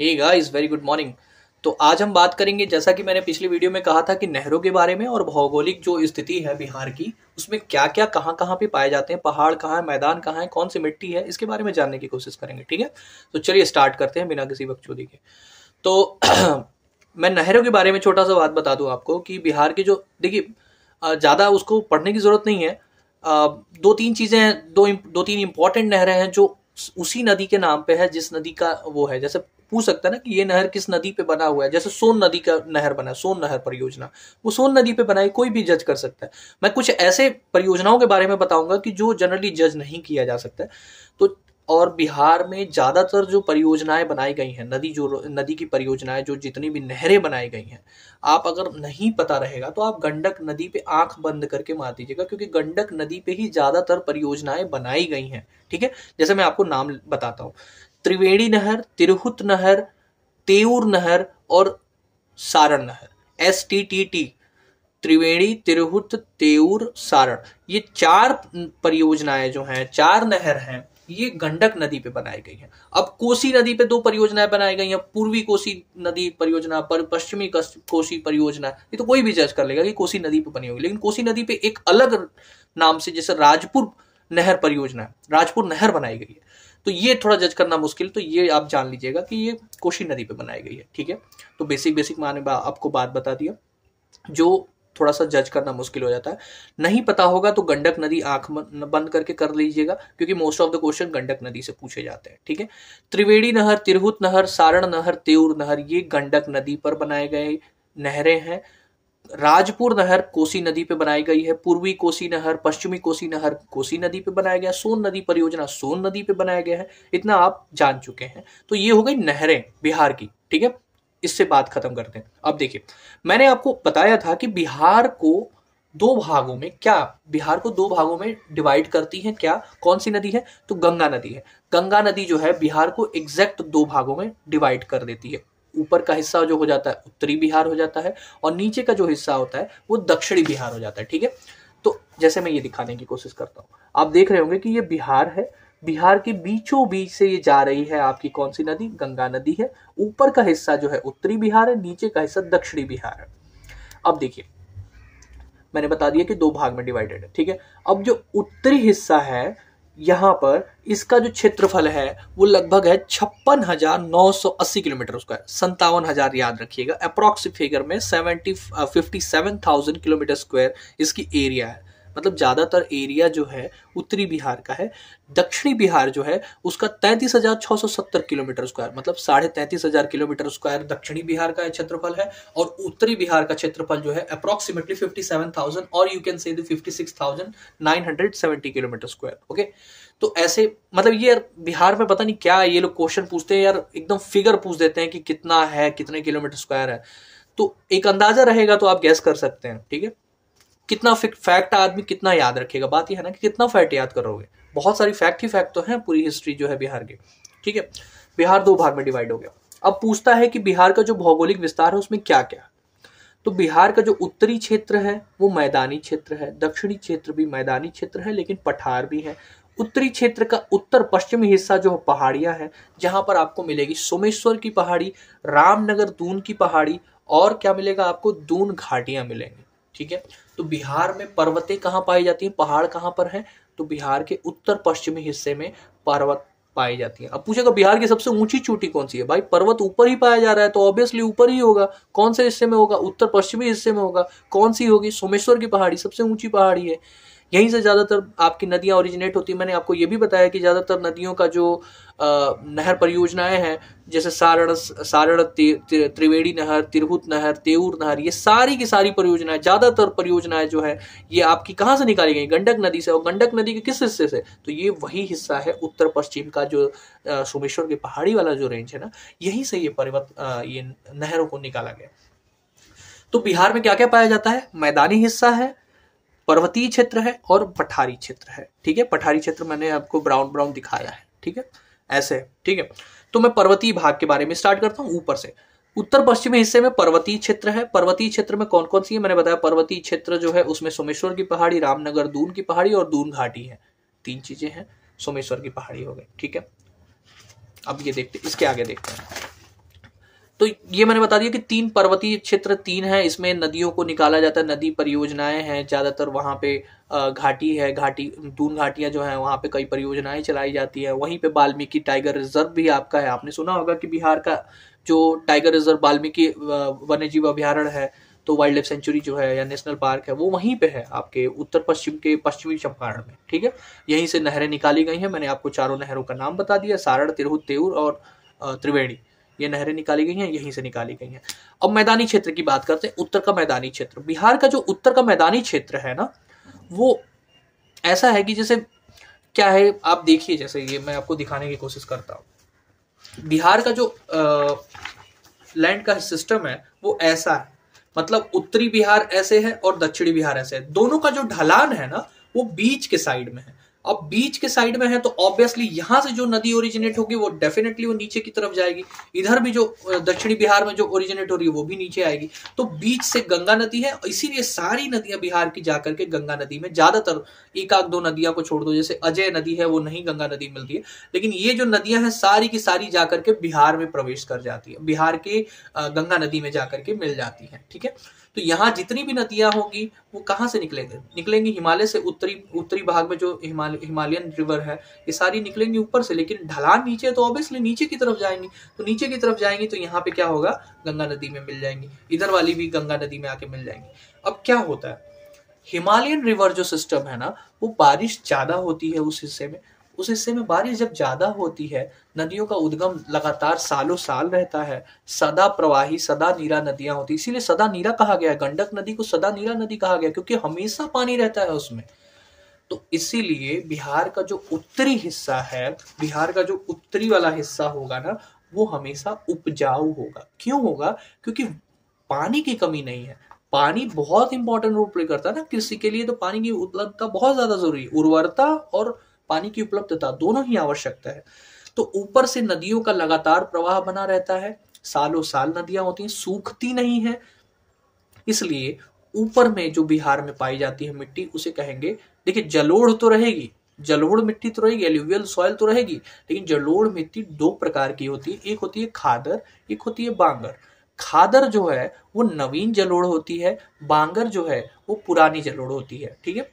हे guys very good morning तो आज हम बात करेंगे जैसा कि मैंने पिछली वीडियो में कहा था कि नहरों के बारे में और भौगोलिक जो स्थिति है बिहार की उसमें क्या क्या कहाँ कहाँ पे पाए जाते हैं पहाड़ कहाँ है मैदान कहाँ है कौन सी मिट्टी है इसके बारे में जानने की कोशिश करेंगे ठीक है तो चलिए स्टार्ट करते हैं बिना किसी बकचोदी के तो मैं नहरों के बारे में छोटा सा बात बता दूँ आपको कि बिहार के जो देखिए ज़्यादा उसको पढ़ने की ज़रूरत नहीं है दो तीन चीज़ें हैं दो दो तीन इम्पॉर्टेंट नहरें हैं जो उसी नदी के नाम पे है जिस नदी का वो है जैसे पूछ सकता है ना कि ये नहर किस नदी पे बना हुआ है जैसे सोन नदी का नहर बना है सोन नहर परियोजना वो सोन नदी पे बनाई कोई भी जज कर सकता है मैं कुछ ऐसे परियोजनाओं के बारे में बताऊंगा कि जो जनरली जज नहीं किया जा सकता तो और बिहार में ज़्यादातर जो परियोजनाएं बनाई गई हैं नदी जो नदी की परियोजनाएं जो जितनी भी नहरें बनाई गई हैं आप अगर नहीं पता रहेगा तो आप गंडक नदी पे आंख बंद करके मार दीजिएगा क्योंकि गंडक नदी पे ही ज़्यादातर परियोजनाएं बनाई गई हैं ठीक है जैसे मैं आपको नाम बताता हूँ त्रिवेणी नहर तिरहुत नहर तेऊर नहर और सारण नहर एस टी टी टी त्रिवेणी तिरहुत तेऊर सारण ये चार परियोजनाएं जो हैं चार नहर हैं ये गंडक नदी पे बनाई गई है अब कोसी नदी पे दो परियोजनाएं बनाई गई हैं पूर्वी कोसी नदी परियोजना पर पश्चिमी कोसी परियोजना ये तो कोई भी जज कर लेगा कि कोसी नदी पे बनी होगी लेकिन कोसी नदी पे एक अलग नाम से जैसे राजपुर नहर परियोजना राजपुर नहर बनाई गई है तो ये थोड़ा जज करना मुश्किल तो ये आप जान लीजिएगा कि ये कोशी नदी पे बनाई गई है ठीक है तो बेसिक बेसिक मैंने आपको बात बता दिया जो थोड़ा सा जज करना मुश्किल हो जाता है नहीं पता होगा तो गंडक नदी आंख बंद करके कर लीजिएगा क्योंकि most of the question Gandak नदी से पूछे जाते हैं ठीक है त्रिवेणी नहर तिरहुत नहर सारण नहर तेउर नहर ये गंडक नदी पर बनाए गए नहरें हैं राजपुर नहर कोसी नदी पे बनाई गई है पूर्वी कोसी नहर पश्चिमी कोसी नहर कोसी नदी पे बनाया गया सोन नदी परियोजना सोन नदी पे बनाया गया है इतना आप जान चुके हैं तो ये हो गई नहरें बिहार की ठीक है इससे बात खत्म करते हैं अब देखिए मैंने आपको बताया था कि बिहार को दो भागों में क्या बिहार को दो भागों में डिवाइड करती है क्या कौन सी नदी है तो गंगा नदी है गंगा नदी जो है बिहार को एग्जैक्ट दो भागों में डिवाइड कर देती है ऊपर का हिस्सा जो हो जाता है उत्तरी बिहार हो जाता है और नीचे का जो हिस्सा होता है वो दक्षिणी बिहार हो जाता है ठीक है तो जैसे मैं ये दिखाने की कोशिश करता हूँ आप देख रहे होंगे कि ये बिहार है बिहार के बीचों बीच से ये जा रही है आपकी कौन सी नदी गंगा नदी है ऊपर का हिस्सा जो है उत्तरी बिहार है नीचे का हिस्सा दक्षिणी बिहार है अब देखिए मैंने बता दिया कि दो भाग में डिवाइडेड है ठीक है अब जो उत्तरी हिस्सा है यहाँ पर इसका जो क्षेत्रफल है वो लगभग है छप्पन हजार नौ सौ अस्सी किलोमीटर स्क्वायर संतावन हजार याद रखिएगा अप्रॉक्स फिगर में seventy fifty seven thousand kilometre square इसकी एरिया है मतलब ज़्यादातर एरिया जो है उत्तरी बिहार का है दक्षिणी बिहार जो है उसका तैंतीस हज़ार छः सौ सत्तर किलोमीटर स्क्वायर मतलब साढ़े तैंतीस हज़ार किलोमीटर स्क्वायर दक्षिणी बिहार का क्षेत्रफल है और उत्तरी बिहार का क्षेत्रफल जो है अप्रॉक्सीमेटली फिफ्टी सेवन थाउजेंड और you can say fifty six thousand nine hundred seventy kilometre square okay तो ऐसे मतलब ये बिहार में पता नहीं क्या ये लोग क्वेश्चन पूछते हैं यार एकदम फिगर पूछ देते हैं कि कितना है कितने किलोमीटर स्क्वायर है तो एक अंदाजा रहेगा तो आप गैस कर सकते हैं ठीक है कितना फैक्ट आदमी कितना याद रखेगा बात यह है ना कि कितना फैक्ट याद करोगे बहुत सारी फैक्ट ही फैक्ट तो हैं पूरी हिस्ट्री जो है बिहार की ठीक है बिहार दो भाग में डिवाइड हो गया अब पूछता है कि बिहार का जो भौगोलिक विस्तार है उसमें क्या क्या तो बिहार का जो उत्तरी क्षेत्र है वो मैदानी क्षेत्र है दक्षिणी क्षेत्र भी मैदानी क्षेत्र है लेकिन पठार भी है उत्तरी क्षेत्र का उत्तर पश्चिमी हिस्सा जो पहाड़ियां हैं जहां पर आपको मिलेगी सोमेश्वर की पहाड़ी रामनगर दून की पहाड़ी और क्या मिलेगा आपको दून घाटियां मिलेंगी ठीक है तो बिहार में पर्वतें कहाँ पाई जाती हैं पहाड़ कहाँ पर हैं तो बिहार के उत्तर पश्चिमी हिस्से में पर्वत पाई जाती है अब पूछेगा बिहार की सबसे ऊंची चोटी कौन सी है भाई पर्वत ऊपर ही पाया जा रहा है तो ऑब्वियसली ऊपर ही होगा कौन से हिस्से में होगा उत्तर पश्चिमी हिस्से में होगा कौन सी होगी सोमेश्वर की पहाड़ी सबसे ऊंची पहाड़ी है यहीं से ज़्यादातर आपकी नदियाँ ओरिजिनेट होती मैंने आपको ये भी बताया कि ज़्यादातर नदियों का जो नहर परियोजनाएं हैं जैसे सारण सारण त्रिवेणी नहर तिरहुत नहर तेऊर नहर ये सारी की सारी परियोजनाएं ज़्यादातर परियोजनाएं जो है ये आपकी कहाँ से निकाली गई गंडक नदी से और गंडक नदी के किस हिस्से से तो ये वही हिस्सा है उत्तर पश्चिम का जो सोमेश्वर के पहाड़ी वाला जो रेंज है ना यहीं से ये परिवर्त ये नहरों को निकाला गया तो बिहार में क्या क्या पाया जाता है मैदानी हिस्सा है पर्वतीय क्षेत्र है और पठारी क्षेत्र है ठीक है पठारी क्षेत्र मैंने आपको ब्राउन ब्राउन दिखाया है ठीक है ऐसे है ठीक है तो मैं पर्वतीय भाग के बारे में स्टार्ट करता हूँ ऊपर से उत्तर पश्चिमी हिस्से में पर्वतीय क्षेत्र है पर्वतीय क्षेत्र में कौन कौन सी है मैंने बताया पर्वतीय क्षेत्र जो है उसमें सोमेश्वर की पहाड़ी रामनगर दून की पहाड़ी और दून घाटी है तीन चीजें हैं सोमेश्वर की पहाड़ी हो गई ठीक है अब ये देखते इसके आगे देखते हैं तो ये मैंने बता दिया कि तीन पर्वतीय क्षेत्र तीन है इसमें नदियों को निकाला जाता है नदी परियोजनाएं हैं ज़्यादातर वहाँ पे घाटी है घाटी दून घाटियां जो है वहां पे कई परियोजनाएं चलाई जाती है वहीं पे वाल्मीकि टाइगर रिजर्व भी आपका है आपने सुना होगा कि बिहार का जो टाइगर रिजर्व वाल्मीकि वन्य जीव अभ्यारण्य है तो वाइल्ड लाइफ सेंचुरी जो है या नेशनल पार्क है वो वहीं पे है आपके उत्तर पश्चिम के पश्चिमी चंपारण में ठीक है यहीं से नहरें निकाली गई हैं मैंने आपको चारों नहरों का नाम बता दिया सारण तिरहुत तेउर और त्रिवेणी ये नहरें निकाली गई हैं यहीं से निकाली गई हैं अब मैदानी क्षेत्र की बात करते हैं उत्तर का मैदानी क्षेत्र बिहार का जो उत्तर का मैदानी क्षेत्र है ना वो ऐसा है कि जैसे क्या है आप देखिए जैसे ये मैं आपको दिखाने की कोशिश करता हूँ बिहार का जो लैंड का सिस्टम है वो ऐसा है मतलब उत्तरी बिहार ऐसे है और दक्षिणी बिहार ऐसे है दोनों का जो ढलान है ना वो बीच के साइड में है अब बीच के साइड में है तो ऑब्वियसली यहां से जो नदी ओरिजिनेट होगी वो डेफिनेटली वो नीचे की तरफ जाएगी इधर भी जो दक्षिणी बिहार में जो ओरिजिनेट हो रही है वो भी नीचे आएगी तो बीच से गंगा नदी है इसीलिए सारी नदियां बिहार की जाकर के गंगा नदी में ज्यादातर एक आध दो नदियां को छोड़ दो जैसे अजय नदी है वो नहीं गंगा नदी मिलती है लेकिन ये जो नदियां हैं सारी की सारी जाकर के बिहार में प्रवेश कर जाती है बिहार के गंगा नदी में जाकर के मिल जाती है ठीक है तो यहाँ जितनी भी नदियां होंगी वो कहाँ से निकलेंगे निकलेंगी हिमालय से उत्तरी उत्तरी भाग में जो हिमालय हिमालयन रिवर है ये सारी निकलेंगी ऊपर से लेकिन ढलान नीचे तो ऑब्वियसली नीचे की तरफ जाएंगी तो नीचे की तरफ जाएंगी तो यहाँ पे क्या होगा गंगा नदी में मिल जाएंगी इधर वाली भी गंगा नदी में आके मिल जाएंगी अब क्या होता है हिमालयन रिवर जो सिस्टम है ना वो बारिश ज्यादा होती है उस हिस्से में उस हिस्से में बारिश जब ज्यादा होती है नदियों का उद्गम लगातार सालों साल रहता है सदा प्रवाही सदा नीरा नदियां होती इसीलिए सदा नीरा कहा गया है गंडक नदी को सदा नीरा नदी कहा गया क्योंकि हमेशा पानी रहता है उसमें तो इसीलिए बिहार का जो उत्तरी हिस्सा है बिहार का जो उत्तरी वाला हिस्सा होगा ना वो हमेशा उपजाऊ होगा क्यों होगा क्योंकि पानी की कमी नहीं है पानी बहुत इंपॉर्टेंट रोल प्ले करता है ना कृषि के लिए तो पानी की उपलब्धता बहुत ज्यादा जरूरी है उर्वरता और पानी की उपलब्धता दोनों ही आवश्यकता है तो ऊपर से नदियों का लगातार प्रवाह बना रहता है सालों साल नदियां होती हैं सूखती नहीं है इसलिए ऊपर में जो बिहार में पाई जाती है मिट्टी उसे कहेंगे देखिए जलोढ़ तो रहेगी जलोढ़ मिट्टी तो रहेगी एल्यूवियल सॉइल तो रहेगी लेकिन जलोढ़ मिट्टी दो प्रकार की होती है एक होती है खादर एक होती है बांगर खादर जो है वो नवीन जलोढ़ होती है बांगर जो है वो पुरानी जलोढ़ होती है ठीक है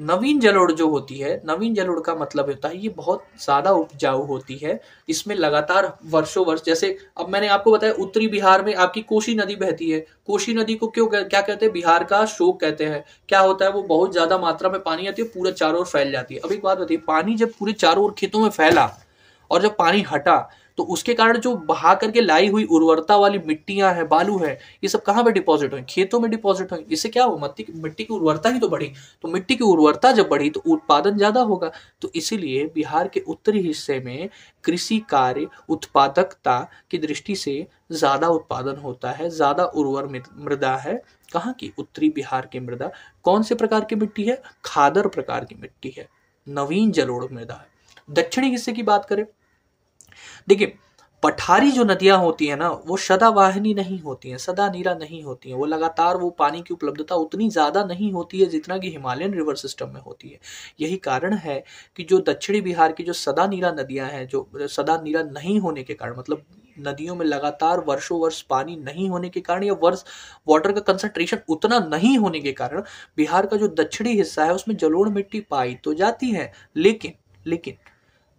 नवीन जलोड़ जो होती है नवीन जलोड़ का मतलब होता है ये बहुत ज़्यादा उपजाऊ होती है इसमें लगातार वर्षों वर्ष जैसे अब मैंने आपको बताया उत्तरी बिहार में आपकी कोशी नदी बहती है कोशी नदी को क्यों क्या कहते हैं बिहार का शोक कहते हैं क्या होता है वो बहुत ज़्यादा मात्रा में पानी आती है पूरा चारों ओर फैल जाती है अब एक बात बताइए पानी जब पूरे चारों ओर खेतों में फैला और जब पानी हटा तो उसके कारण जो बहा करके लाई हुई उर्वरता वाली मिट्टियां हैं बालू है ये सब कहाँ पे डिपॉजिट हुई खेतों में डिपॉजिट हुई इससे क्या हुआ मिट्टी मिट्टी की उर्वरता ही तो बढ़ी तो मिट्टी की उर्वरता जब बढ़ी तो उत्पादन ज़्यादा होगा तो इसीलिए बिहार के उत्तरी हिस्से में कृषि कार्य उत्पादकता की दृष्टि से ज़्यादा उत्पादन होता है ज़्यादा उर्वर मृदा है कहाँ की उत्तरी बिहार की मृदा कौन से प्रकार की मिट्टी है खादर प्रकार की मिट्टी है नवीन जलोड़ मृदा है दक्षिणी हिस्से की बात करें देखिए पठारी जो नदियां होती है ना वो सदा वाहनी नहीं होती हैं सदा नीरा नहीं होती हैं वो लगातार वो पानी की उपलब्धता उतनी ज़्यादा नहीं होती है जितना कि हिमालयन रिवर सिस्टम में होती है यही कारण है कि जो दक्षिणी बिहार की जो सदा नीरा नदियां हैं जो सदा नीरा नहीं होने के कारण मतलब नदियों में लगातार वर्षों वर्ष पानी नहीं होने के कारण या वर्ष वाटर का कंसंट्रेशन उतना नहीं होने के कारण बिहार का जो दक्षिणी हिस्सा है उसमें जलोढ़ मिट्टी पाई तो जाती है लेकिन लेकिन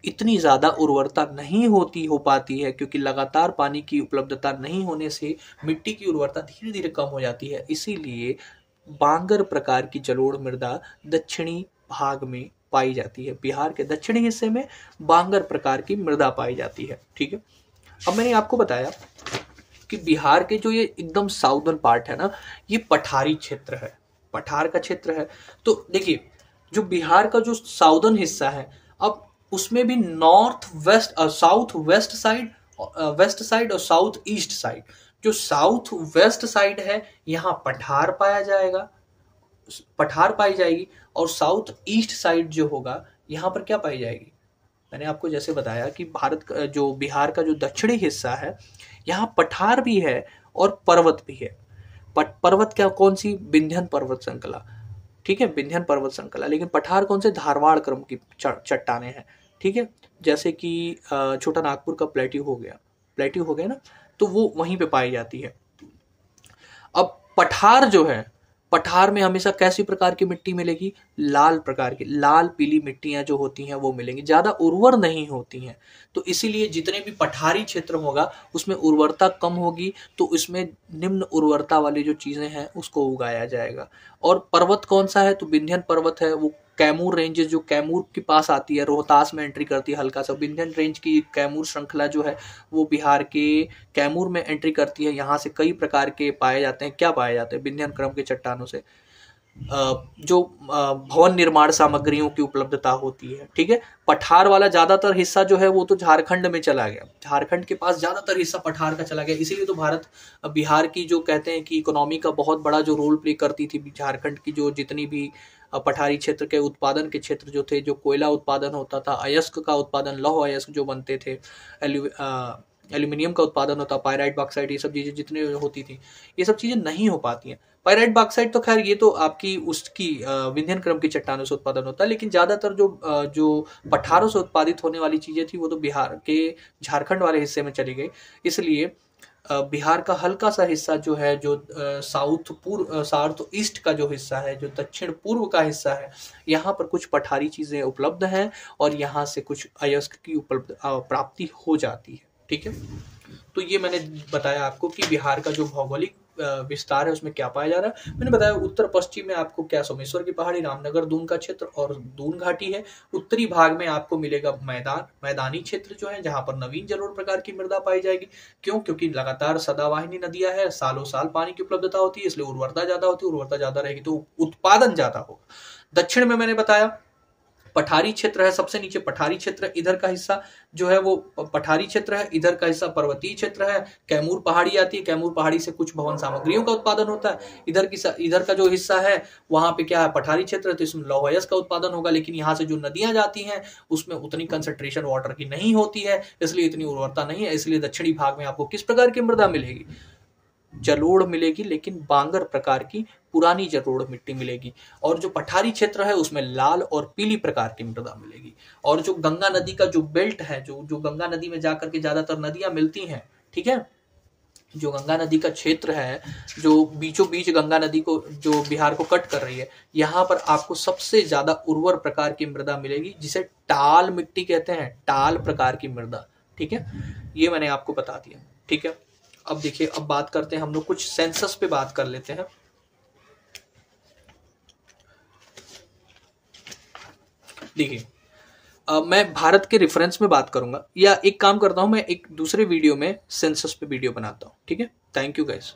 इतनी ज़्यादा उर्वरता नहीं होती हो पाती है क्योंकि लगातार पानी की उपलब्धता नहीं होने से मिट्टी की उर्वरता धीरे धीरे कम हो जाती है इसीलिए बांगर प्रकार की जलोढ़ मृदा दक्षिणी भाग में पाई जाती है बिहार के दक्षिणी हिस्से में बांगर प्रकार की मृदा पाई जाती है ठीक है अब मैंने आपको बताया कि बिहार के जो ये एकदम साउदर्न पार्ट है ना ये पठारी क्षेत्र है पठार का क्षेत्र है तो देखिए जो बिहार का जो साउदर्न हिस्सा है अब उसमें भी north west south west side west side और साउथ ईस्ट साइड जो साउथ वेस्ट साइड है यहाँ पठार पाया जाएगा पठार पाई जाएगी और साउथ ईस्ट साइड जो होगा यहाँ पर क्या पाई जाएगी मैंने आपको जैसे बताया कि भारत का जो बिहार का जो दक्षिणी हिस्सा है यहाँ पठार भी है और पर्वत भी है पर्वत क्या कौन सी विंध्यन पर्वत श्रृंखला ठीक है विंध्यन पर्वत श्रृंखला लेकिन पठार कौन से धारवाड़ क्रम की चट्टाने हैं ठीक है जैसे कि छोटा नागपुर का प्लेट्यू हो गया प्लेट्यू हो गया ना तो वो वहीं पे पाई जाती है अब पठार जो है पठार में हमेशा कैसी प्रकार की मिट्टी मिलेगी लाल प्रकार की लाल पीली मिट्टियां जो होती हैं वो मिलेंगी ज़्यादा उर्वर नहीं होती हैं तो इसीलिए जितने भी पठारी क्षेत्र होगा उसमें उर्वरता कम होगी तो इसमें निम्न उर्वरता वाली जो चीज़ें हैं उसको उगाया जाएगा और पर्वत कौन सा है तो विंध्यन पर्वत है वो कैमूर रेंजेस जो कैमूर के पास आती है रोहतास में एंट्री करती है हल्का सा विंध्यन रेंज की कैमूर श्रृंखला जो है वो बिहार के कैमूर में एंट्री करती है यहाँ से कई प्रकार के पाए जाते हैं क्या पाए जाते हैं विंध्यन क्रम के चट्टानों से जो भवन निर्माण सामग्रियों की उपलब्धता होती है ठीक है पठार वाला ज़्यादातर हिस्सा जो है वो तो झारखंड में चला गया झारखंड के पास ज़्यादातर हिस्सा पठार का चला गया इसीलिए तो भारत बिहार की जो कहते हैं कि इकोनॉमी का बहुत बड़ा जो रोल प्ले करती थी झारखंड की जो जितनी भी पठारी क्षेत्र के उत्पादन के क्षेत्र जो थे जो कोयला उत्पादन होता था अयस्क का उत्पादन लौह अयस्क जो बनते थे एल्यूमिनियम का उत्पादन होता पायराइट बाक्साइड ये सब चीज़ें जितनी होती थी ये सब चीज़ें नहीं हो पाती हैं पायराइट बाक्साइड तो खैर ये तो आपकी उसकी विंध्यन क्रम की चट्टानों से उत्पादन होता है लेकिन ज़्यादातर जो जो पठारों से उत्पादित होने वाली चीज़ें थी वो तो बिहार के झारखंड वाले हिस्से में चली गई इसलिए बिहार का हल्का सा हिस्सा जो है जो साउथ पूर्व साउथ ईस्ट का जो हिस्सा है जो दक्षिण पूर्व का हिस्सा है यहाँ पर कुछ पठारी चीज़ें उपलब्ध हैं और यहाँ से कुछ अयस्क की उपलब्ध प्राप्ति हो जाती है ठीक है तो ये मैंने बताया आपको कि बिहार का जो भौगोलिक विस्तार है उसमें क्या पाया जा रहा है मैंने बताया उत्तर पश्चिम में आपको क्या सोमेश्वर की पहाड़ी रामनगर दून का क्षेत्र और दून घाटी है उत्तरी भाग में आपको मिलेगा मैदान मैदानी क्षेत्र जो है जहां पर नवीन जरूर प्रकार की मृदा पाई जाएगी क्यों क्योंकि लगातार सदावाहिनी नदियां है सालों साल पानी की उपलब्धता होती है इसलिए उर्वरता ज्यादा होती है उर्वरता ज्यादा रहेगी तो उत्पादन ज्यादा होगा दक्षिण में मैंने बताया पठारी क्षेत्र है सबसे नीचे पठारी क्षेत्र इधर का हिस्सा जो है वो पठारी क्षेत्र है इधर का हिस्सा पर्वतीय क्षेत्र है कैमूर पहाड़ी आती है कैमूर पहाड़ी से कुछ भवन सामग्रियों का उत्पादन होता है इधर की इधर का जो हिस्सा है वहां पे क्या है पठारी क्षेत्र है तो इसमें लोहयस का उत्पादन होगा लेकिन यहाँ से जो नदियां जाती हैं उसमें उतनी कंसेंट्रेशन वाटर की नहीं होती है इसलिए इतनी उर्वरता नहीं है इसलिए दक्षिणी भाग में आपको किस प्रकार की मृदा मिलेगी जलोड़ मिलेगी लेकिन बांगर प्रकार की पुरानी जलोड़ मिट्टी मिलेगी और जो पठारी क्षेत्र है उसमें लाल और पीली प्रकार की मृदा मिलेगी और जो गंगा नदी का जो बेल्ट है जो जो गंगा नदी में जाकर के ज्यादातर नदियां मिलती हैं ठीक है जो गंगा नदी का क्षेत्र है जो बीचों बीच गंगा नदी को जो बिहार को कट कर रही है यहाँ पर आपको सबसे ज्यादा उर्वर प्रकार की मृदा मिलेगी जिसे टाल मिट्टी कहते हैं टाल प्रकार की मृदा ठीक है ये मैंने आपको बता दिया ठीक है अब देखिए अब बात करते हैं हम लोग कुछ सेंसस पे बात कर लेते हैं देखिए मैं भारत के रेफरेंस में बात करूंगा या एक काम करता हूं मैं एक दूसरे वीडियो में सेंसस पे वीडियो बनाता हूं ठीक है थैंक यू गाइस